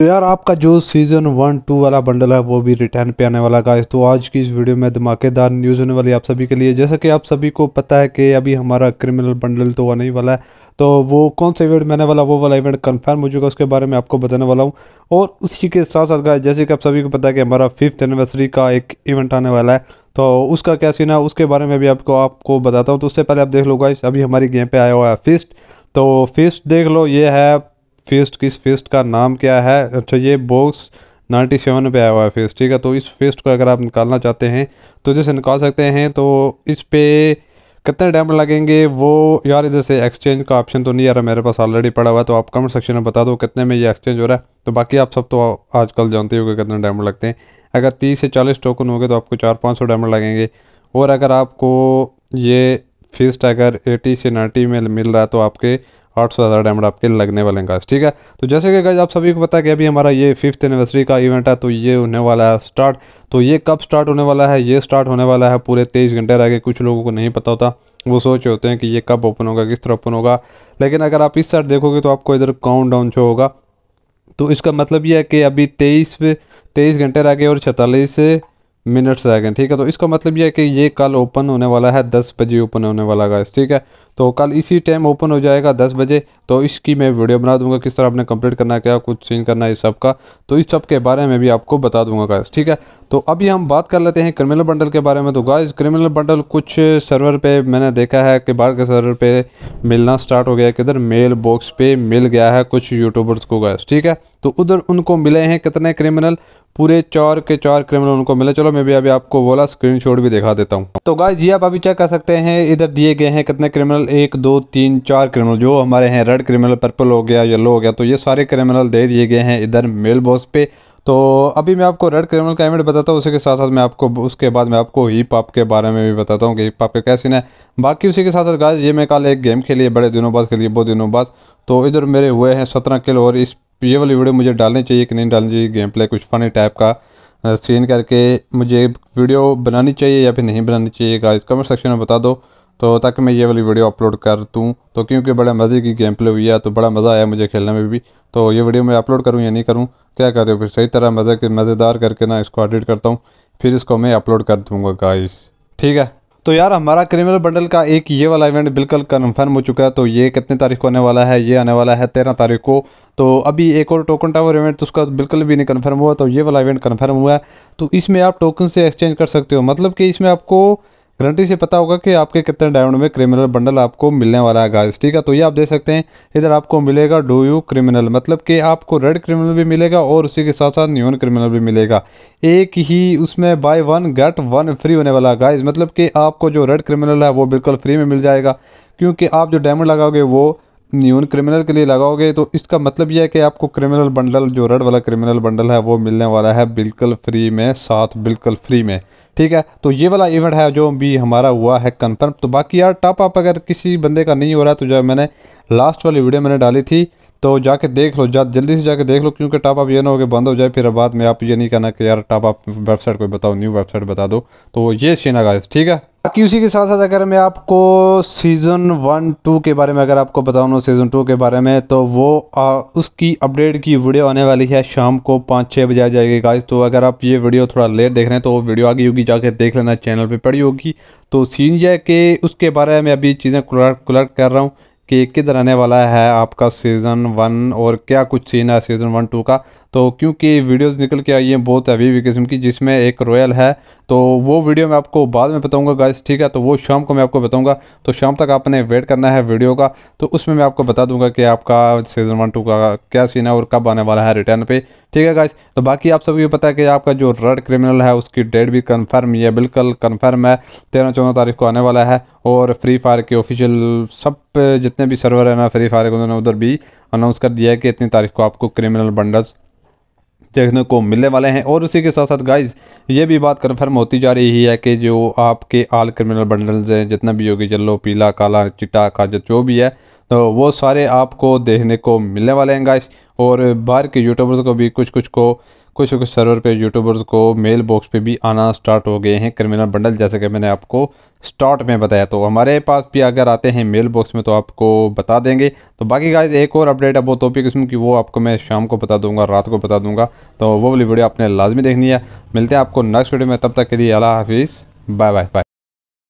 तो यार आपका जो सीज़न वन टू वाला बंडल है वो भी रिटर्न पे आने वाला गाइस तो आज की इस वीडियो में धमाकेदार न्यूज़ होने वाली आप सभी के लिए जैसा कि आप सभी को पता है कि अभी हमारा क्रिमिनल बंडल तो आने ही वाला है तो वो कौन सा इवेंट मैंने वाला वो वाला इवेंट कंफर्म हो चुका है उसके बारे में आपको बताने वाला हूँ और उसी के साथ साथ गाय जैसे कि आप सभी को पता है कि हमारा फिफ्थ एनिवर्सरी का एक इवेंट आने वाला है तो उसका क्या सीन है उसके बारे में भी आपको आपको बताता हूँ तो उससे पहले आप देख लो गाइस अभी हमारी गेम पे आया हुआ है फिस्ट तो फिस्ट देख लो ये है फेस्ट किस फेस्ट का नाम क्या है अच्छा ये बॉक्स नाइन्टी सेवन पे आया हुआ है फेस्ट ठीक है तो इस फेस्ट को अगर आप निकालना चाहते हैं तो जैसे निकाल सकते हैं तो इस पर कितने डैम लगेंगे वो यार इधर से एक्सचेंज का ऑप्शन तो नहीं आ रहा मेरे पास ऑलरेडी पड़ा हुआ है तो आप कमेंट सेक्शन में बता दो कितने में ये एक्सचेंज हो रहा है तो बाकी आप सब तो आजकल जानते हो कि कितने डैम लगते हैं अगर तीस से चालीस टोकन हो गए तो आपको चार पाँच सौ डैम लगेंगे और अगर आपको ये फिस्ट अगर एटी से नाइन्टी में मिल रहा है तो आपके आठ सौ हज़ार डायमंड आपके लगने वाले हैं गाइस ठीक है तो जैसे कि गाइस आप सभी को पता है कि अभी हमारा ये फिफ्थ एनिवर्सरी का इवेंट है तो ये होने वाला है स्टार्ट तो ये कब स्टार्ट होने वाला है ये स्टार्ट होने वाला है पूरे तेईस घंटे रह गए कुछ लोगों को नहीं पता होता वो सोच होते हैं कि ये कब ओपन होगा किस तरह ओपन होगा लेकिन अगर आप इस साइड देखोगे तो आपको इधर काउंट डाउन शो होगा तो इसका मतलब ये है कि अभी तेईस तेईस घंटे रह गए और छतालीस मिनट्स रह गए ठीक है तो इसका मतलब यह है कि ये कल ओपन होने वाला है दस बजे ओपन होने वाला गाइस ठीक है तो कल इसी टाइम ओपन हो जाएगा दस बजे तो इसकी मैं वीडियो बना दूंगा किस तरह आपने कंप्लीट करना है क्या कुछ चेंज करना है इस सब का तो इस सब के बारे में भी आपको बता दूंगा गाइस ठीक है तो अभी हम बात कर लेते हैं क्रिमिनल बंडल के बारे में तो गाइस क्रिमिनल बंडल कुछ सर्वर पे मैंने देखा है कि बाहर के सर्वर पे मिलना स्टार्ट हो गया है किधर मेल बॉक्स पे मिल गया है कुछ यूट्यूबर्स को गाइस ठीक है तो उधर उनको मिले हैं कितने क्रिमिनल पूरे चार के चार क्रिमिनल उनको मिले चलो मैं भी अभी आपको बोला स्क्रीनशॉट भी दिखा देता हूँ तो गाइज ये आप अभी चेक कर सकते हैं इधर दिए गए हैं कितने क्रिमिनल एक दो तीन चार क्रिमिनल जो हमारे हैं रेड क्रिमिनल पर्पल हो गया येलो हो गया तो ये सारे क्रिमिनल दे दिए गए हैं इधर मेल बॉस पे तो अभी मैं आपको रेड क्रिमिनल का इवेंट बताता हूँ उसी के साथ साथ मैं आपको उसके बाद मैं आपको ही पाप के बारे में भी बताता हूँ कि हिप हॉप का क्या सीन है बाकी उसी के साथ साथ गाय ये मैं कल एक गेम खेली बड़े दिनों बाद खेली बहुत दिनों बाद तो इधर मेरे हुए हैं सत्रह किलो और इस ये वाली वीडियो मुझे डालनी चाहिए कि नहीं डालनी चाहिए गेम प्ले कुछ फनी टाइप का सीन करके मुझे वीडियो बनानी चाहिए या फिर नहीं बनानी चाहिए गाइस कमेंट सेक्शन में बता दो तो ताकि मैं ये वाली वीडियो अपलोड कर दूँ तो क्योंकि बड़ा मज़े की गेम प्ले हुई है तो बड़ा मज़ा आया मुझे खेलने में भी तो ये वीडियो मैं अपलोड करूँ या नहीं करूँ क्या कहते हो फिर सही तरह मज़े के मज़ेदार करके ना इसको एडिट करता हूँ फिर इसको मैं अपलोड कर दूँगा गाइस ठीक है तो यार हमारा क्रिमिनल बंडल का एक ये वाला इवेंट बिल्कुल कन्फर्म हो चुका है तो ये कितने तारीख को आने वाला है ये आने वाला है तेरह तारीख को तो अभी एक और टोकन टावर इवेंट तो उसका बिल्कुल भी नहीं कन्फर्म हुआ तो ये वाला इवेंट कन्फर्म हुआ है तो इसमें आप टोकन से एक्सचेंज कर सकते हो मतलब कि इसमें आपको गारंटी से पता होगा कि आपके कितने डायमंड में क्रिमिनल बंडल आपको मिलने वाला है गाइस ठीक है तो ये आप देख सकते हैं इधर आपको मिलेगा डू यू क्रिमिनल मतलब कि आपको रेड क्रिमिनल भी मिलेगा और उसी के साथ साथ न्यून क्रिमिनल भी मिलेगा एक ही उसमें buy one get one free होने वाला गाइस मतलब कि आपको जो रेड क्रिमिनल है वो बिल्कुल फ्री में मिल जाएगा क्योंकि आप जो डायमंड लगाओगे वो न्यून क्रिमिनल के लिए लगाओगे तो इसका मतलब यह है कि आपको क्रिमिनल बंडल जो रेड वाला क्रिमिनल बंडल है वो मिलने वाला है बिल्कुल फ्री में साथ बिल्कुल फ्री में ठीक है तो ये वाला इवेंट है जो भी हमारा हुआ है कंफर्म तो बाकी यार टॉप अप अगर किसी बंदे का नहीं हो रहा है तो जो मैंने लास्ट वाली वीडियो मैंने डाली थी तो जाके देख लो जा जल्दी से जाके देख लो क्योंकि टॉप अप ये ना हो कि बंद हो जाए फिर बाद में आप ये नहीं कहना कि यार टॉप अप वेबसाइट कोई बताओ न्यू वेबसाइट बता दो तो ये सीन आगा ठीक है बाकी उसी के साथ साथ अगर मैं आपको सीज़न वन टू के बारे में अगर आपको बताऊँ सीज़न टू के बारे में तो वो आ, उसकी अपडेट की वीडियो आने वाली है शाम को पाँच छः बजे आ जाएगी गाइस तो अगर आप ये वीडियो थोड़ा लेट देख रहे हैं तो वो वीडियो आ गई होगी जाके देख लेना चैनल पे पड़ी होगी तो सीन यह है कि उसके बारे में अभी चीज़ें कलेक्ट कर रहा हूँ कि किधर रहने वाला है आपका सीज़न वन और क्या कुछ सीन है सीज़न वन टू का तो क्योंकि वीडियोस निकल के आई हैं बहुत हैवी किस्म की जिसमें एक रॉयल है तो वो वीडियो मैं आपको बाद में बताऊंगा गाइस ठीक है तो वो शाम को मैं आपको बताऊंगा तो शाम तक आपने वेट करना है वीडियो का तो उसमें मैं आपको बता दूंगा कि आपका सीज़न वन टू का क्या सीन है और कब आने वाला है रिटर्न पे ठीक है गाइस तो बाकी आप सभी को पता है कि आपका जो रेड क्रिमिनल है उसकी डेट भी कन्फर्म है बिल्कुल कन्फर्म है तेरह चौदह तारीख को आने वाला है और फ्री फायर के ऑफिशियल सब जितने भी सर्वर है ना फ्री फायर के उन्होंने उधर भी अनाउंस कर दिया है कि इतनी तारीख को आपको क्रिमिनल बंडल्स देखने को मिलने वाले हैं और उसी के साथ साथ गाइज ये भी बात कन्फर्म होती जा रही है कि जो आपके आल क्रिमिनल बंडल्स हैं जितना भी होगी जल्लो पीला काला चिट्टा काजत जो भी है तो वो सारे आपको देखने को मिलने वाले हैं गाइस और बाहर के यूट्यूबर्स को भी कुछ कुछ को कुछ कुछ सर्वर पे यूट्यूबर्स को मेल बॉक्स पे भी आना स्टार्ट हो गए हैं क्रिमिनल बंडल जैसे कि मैंने आपको स्टार्ट में बताया तो हमारे पास भी अगर आते हैं मेल बॉक्स में तो आपको बता देंगे तो बाकी गाइज एक और अपडेट अब वो तो किस्म की वो आपको मैं शाम को बता दूंगा रात को बता दूंगा तो वो वाली वीडियो आपने लाजमी देखनी है मिलते हैं आपको नेक्स्ट वीडियो में तब तक के लिए अला हाफिज़ बाय बाय बाय